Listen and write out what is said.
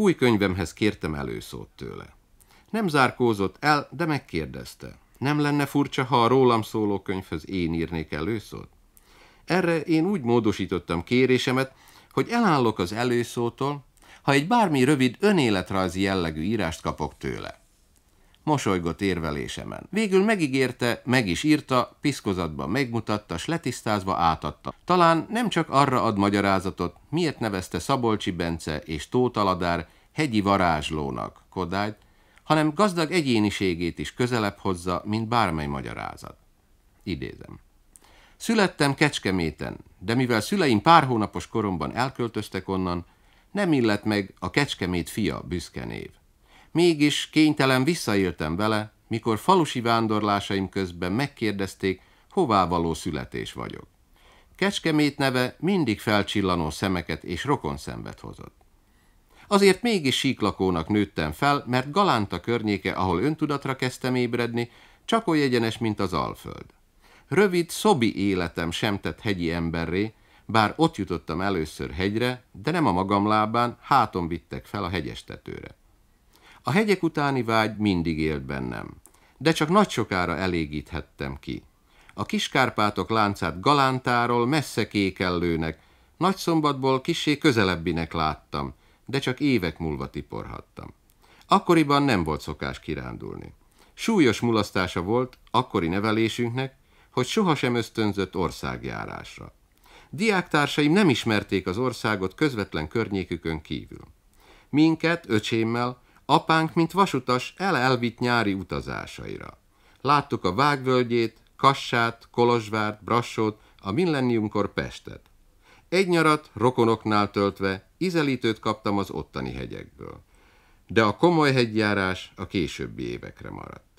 Új könyvemhez kértem előszót tőle. Nem zárkózott el, de megkérdezte. Nem lenne furcsa, ha a rólam szóló könyvhöz én írnék előszót? Erre én úgy módosítottam kérésemet, hogy elállok az előszótól, ha egy bármi rövid önéletrajzi jellegű írást kapok tőle mosolygott érvelésemen. Végül megígérte, meg is írta, piszkozatban megmutatta, s letisztázva átadta. Talán nem csak arra ad magyarázatot, miért nevezte Szabolcsi Bence és Tótaladár hegyi varázslónak Kodályt, hanem gazdag egyéniségét is közelebb hozza, mint bármely magyarázat. Idézem. Születtem Kecskeméten, de mivel szüleim pár hónapos koromban elköltöztek onnan, nem illet meg a Kecskemét fia büszke név. Mégis kénytelen visszaéltem vele, mikor falusi vándorlásaim közben megkérdezték, hová való születés vagyok. Kecskemét neve mindig felcsillanó szemeket és rokon szembet hozott. Azért mégis síklakónak nőttem fel, mert Galánta környéke, ahol öntudatra kezdtem ébredni, csak oly egyenes, mint az Alföld. Rövid, szobi életem sem tett hegyi emberré, bár ott jutottam először hegyre, de nem a magam lábán, háton vittek fel a hegyes tetőre. A hegyek utáni vágy mindig élt bennem, de csak nagy sokára elégíthettem ki. A kiskárpátok láncát Galántáról messze kékellőnek, szombatból kisé közelebbinek láttam, de csak évek múlva tiporhattam. Akkoriban nem volt szokás kirándulni. Súlyos mulasztása volt akkori nevelésünknek, hogy sohasem ösztönzött országjárásra. Diáktársaim nem ismerték az országot közvetlen környékükön kívül. Minket, öcsémmel, Apánk, mint vasutas, elelvitt nyári utazásaira. Láttuk a Vágvölgyét, Kassát, Kolozsvárt, Brassót, a millenniumkor Pestet. Egy nyarat rokonoknál töltve izelítőt kaptam az ottani hegyekből. De a komoly hegyjárás a későbbi évekre maradt.